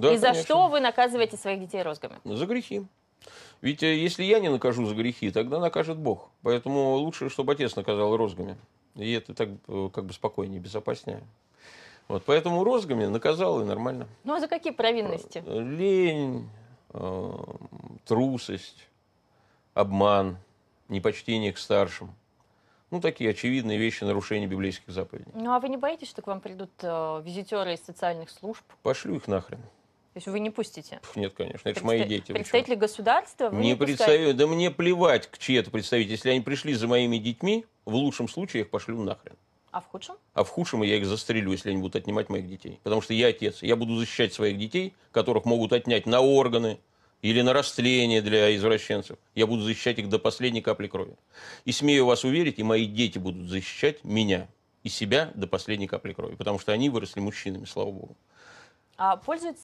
Да, и конечно. за что вы наказываете своих детей розгами? Ну, за грехи. Ведь э, если я не накажу за грехи, тогда накажет Бог. Поэтому лучше, чтобы отец наказал розгами. И это так э, как бы спокойнее, безопаснее. Вот, поэтому розгами наказал и нормально. Ну а за какие провинности? Э, лень, трусость, обман, непочтение к старшим. Ну, такие очевидные вещи нарушения библейских заповедей. Ну, а вы не боитесь, что к вам придут э, визитеры из социальных служб? Пошлю их нахрен. То есть вы не пустите? Нет, конечно, это Предста... мои дети. Представители причем. государства? Вы не, не представитель... Да мне плевать, к чьи это представители. Если они пришли за моими детьми, в лучшем случае я их пошлю нахрен. А в худшем? А в худшем я их застрелю, если они будут отнимать моих детей. Потому что я отец. Я буду защищать своих детей, которых могут отнять на органы или на растление для извращенцев. Я буду защищать их до последней капли крови. И смею вас уверить, и мои дети будут защищать меня и себя до последней капли крови. Потому что они выросли мужчинами, слава богу. А пользуется